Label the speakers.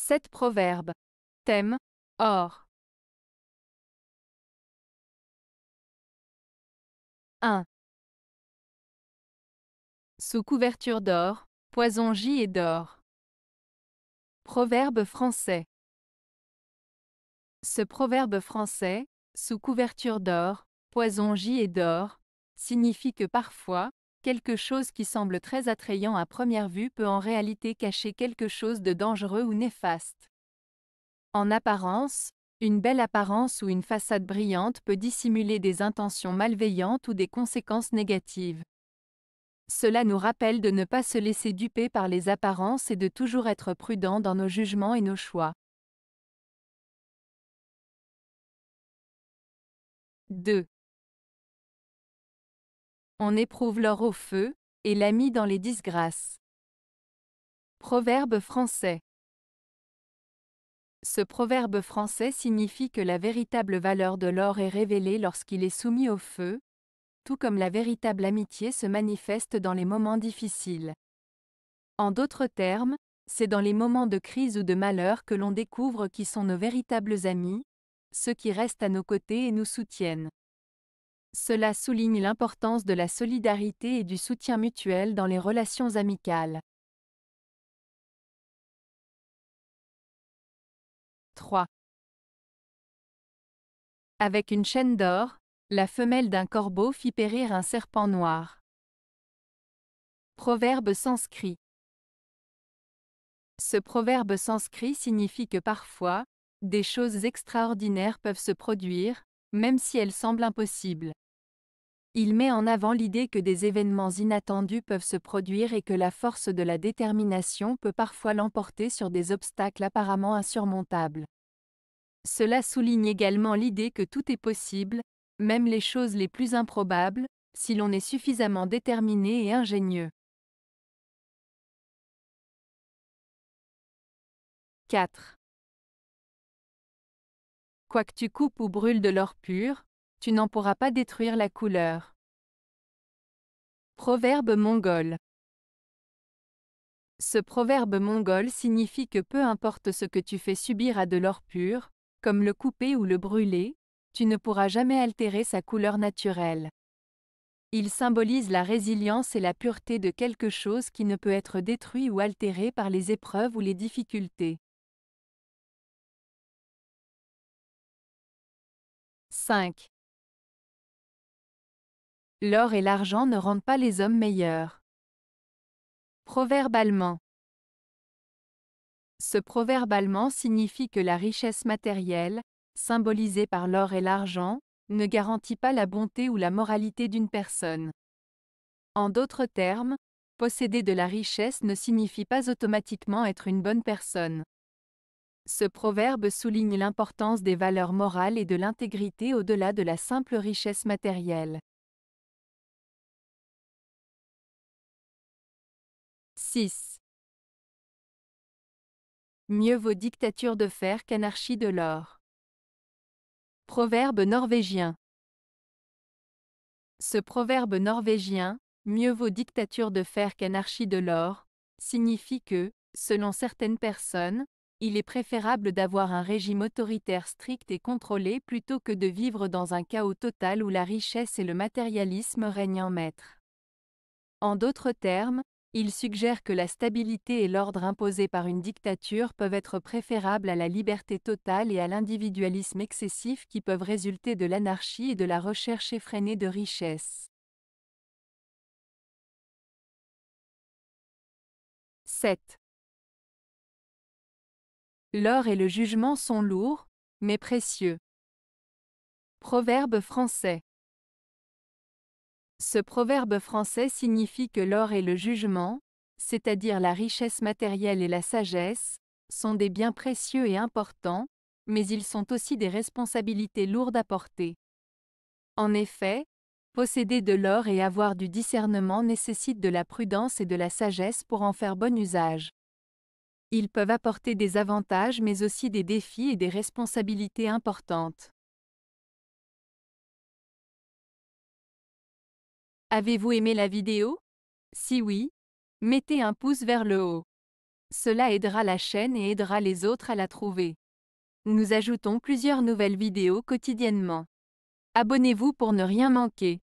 Speaker 1: 7 proverbes. Thème Or. 1. Sous couverture d'or, poison
Speaker 2: J et d'or. Proverbe français. Ce proverbe français, sous couverture d'or, poison J et d'or, signifie que parfois, Quelque chose qui semble très attrayant à première vue peut en réalité cacher quelque chose de dangereux ou néfaste. En apparence, une belle apparence ou une façade brillante peut dissimuler des intentions malveillantes ou des conséquences négatives. Cela nous rappelle de ne pas se laisser duper par les apparences et de toujours être prudent dans nos jugements et nos choix. 2. On éprouve l'or au feu, et l'a dans les disgrâces. Proverbe français Ce proverbe français signifie que la véritable valeur de l'or est révélée lorsqu'il est soumis au feu, tout comme la véritable amitié se manifeste dans les moments difficiles. En d'autres termes, c'est dans les moments de crise ou de malheur que l'on découvre qui sont nos véritables amis, ceux qui restent à nos côtés et nous soutiennent. Cela souligne l'importance de la solidarité et du soutien mutuel dans les relations amicales. 3. Avec une chaîne d'or, la femelle d'un corbeau fit périr un serpent noir. Proverbe sanscrit. Ce proverbe sanscrit signifie que parfois, des choses extraordinaires peuvent se produire, même si elle semble impossible. Il met en avant l'idée que des événements inattendus peuvent se produire et que la force de la détermination peut parfois l'emporter sur des obstacles apparemment insurmontables. Cela souligne également l'idée que tout est possible, même les choses les plus improbables, si l'on est suffisamment déterminé et ingénieux.
Speaker 1: 4. Quoique tu coupes ou brûles de l'or pur, tu n'en pourras pas détruire la couleur.
Speaker 2: Proverbe mongol Ce proverbe mongol signifie que peu importe ce que tu fais subir à de l'or pur, comme le couper ou le brûler, tu ne pourras jamais altérer sa couleur naturelle. Il symbolise la résilience et la pureté de quelque chose qui ne peut être détruit ou altéré par les épreuves ou les difficultés. 5. L'or et l'argent ne rendent pas les hommes meilleurs. Proverbalement Ce proverbe allemand signifie que la richesse matérielle, symbolisée par l'or et l'argent, ne garantit pas la bonté ou la moralité d'une personne. En d'autres termes, posséder de la richesse ne signifie pas automatiquement être une bonne personne. Ce proverbe souligne l'importance des valeurs morales et de l'intégrité au-delà de la simple richesse matérielle. 6.
Speaker 1: Mieux vaut dictature de fer qu'anarchie de l'or.
Speaker 2: Proverbe norvégien. Ce proverbe norvégien, mieux vaut dictature de fer qu'anarchie de l'or, signifie que, selon certaines personnes, il est préférable d'avoir un régime autoritaire strict et contrôlé plutôt que de vivre dans un chaos total où la richesse et le matérialisme règnent en maître. En d'autres termes, il suggère que la stabilité et l'ordre imposés par une dictature peuvent être préférables à la liberté totale et à l'individualisme excessif qui peuvent résulter de l'anarchie et de la recherche effrénée de richesses.
Speaker 1: 7. L'or et le jugement sont lourds,
Speaker 2: mais précieux. Proverbe français. Ce proverbe français signifie que l'or et le jugement, c'est-à-dire la richesse matérielle et la sagesse, sont des biens précieux et importants, mais ils sont aussi des responsabilités lourdes à porter. En effet, posséder de l'or et avoir du discernement nécessite de la prudence et de la sagesse pour en faire bon usage. Ils peuvent apporter des avantages mais aussi des défis et des responsabilités importantes. Avez-vous aimé la vidéo Si oui, mettez un pouce vers le haut. Cela aidera la chaîne et aidera les autres à la trouver. Nous ajoutons plusieurs nouvelles vidéos quotidiennement. Abonnez-vous pour ne rien manquer.